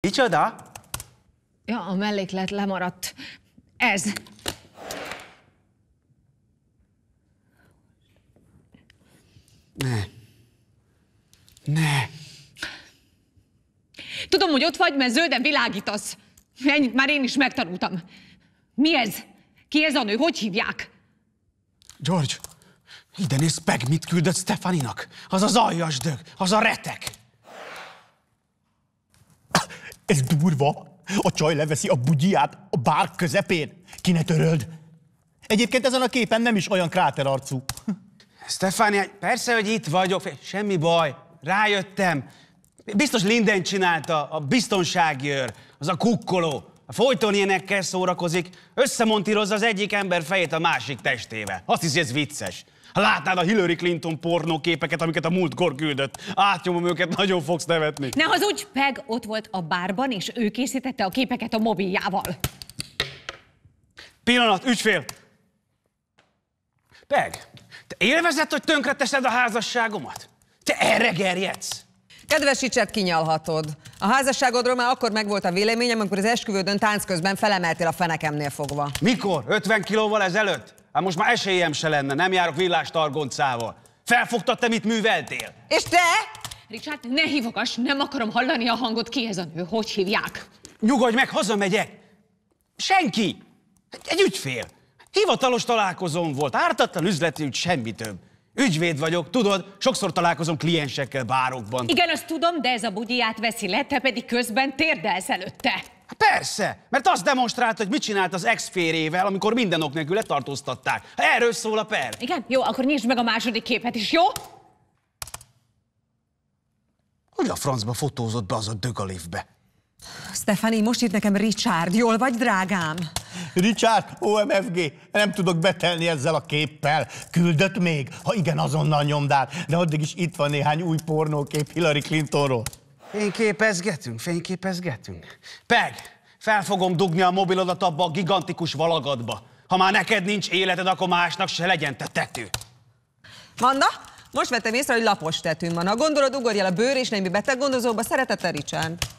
Micsoda? Ja, a melléklet lemaradt. Ez. Ne. Ne. Tudom, hogy ott vagy, mert zölden világítasz. Ennyit már én is megtanultam. Mi ez? Ki ez a nő? Hogy hívják? George, ide nézd meg, mit küldött Stefaninak. Az az aljas dög, az a retek. Ez durva. A csaj leveszi a bugyját a bár közepén. Ki ne töröld. Egyébként ezen a képen nem is olyan kráterarcú. Stefánia, persze, hogy itt vagyok. Semmi baj. Rájöttem. Biztos Linden csinálta, a biztonságjőr, az a kukkoló. Hát folyton ilyenekkel szórakozik, összemontírozza az egyik ember fejét a másik testével. Azt hiszi, ez vicces. Ha látnád a Hillary Clinton pornóképeket, amiket a múltkor küldött, átnyomom őket, nagyon fogsz nevetni. Ne hazudj, Peg ott volt a bárban, és ő készítette a képeket a mobiljával. Pillanat, ügyfél! Peg, te élvezed, hogy tönkreteszed a házasságomat? Te erre gerjedsz? Kedvesítset, kinyalhatod. A házasságodról már akkor megvolt a véleményem, amikor az esküvődön tánc közben felemeltél a fenekemnél fogva. Mikor? 50 kilóval ezelőtt? Hát most már esélyem se lenne, nem járok villás targoncával. Felfogtad te, mit műveltél? És te? Richard, ne hívogass, nem akarom hallani a hangot, ki ez a nő, hogy hívják? Nyugodj meg, hazamegyek! Senki! Egy ügyfél! Hivatalos találkozón volt, ártatlan üzleti ügy, semmi több. Ügyvéd vagyok, tudod, sokszor találkozom kliensekkel bárokban. Igen, azt tudom, de ez a bugyját veszi le, te pedig közben térdelsz előtte. Hát persze, mert azt demonstrált, hogy mit csinált az ex-férjével, amikor minden ok nélkül letartóztatták. Erről szól a per. Igen, jó, akkor nyisd meg a második képet is, jó? Hogy a francba fotózott be az a dögalévbe? Stefani, most írt nekem Richard. Jól vagy, drágám? Richard, OMFG, nem tudok betelni ezzel a képpel. Küldött még? Ha igen, azonnal nyomd át. De addig is itt van néhány új pornókép Hillary Clintonról. Fényképezgetünk, fényképezgetünk. Peg, fel fogom dugni a mobilodat abba a gigantikus valagadba. Ha már neked nincs életed, akkor másnak se legyen te tető. Vanda, most vettem észre, hogy lapos tetőn van. Ha gondolod, ugorj el a bőr és nemi beteg gondozóba. Szeretettel, Richard.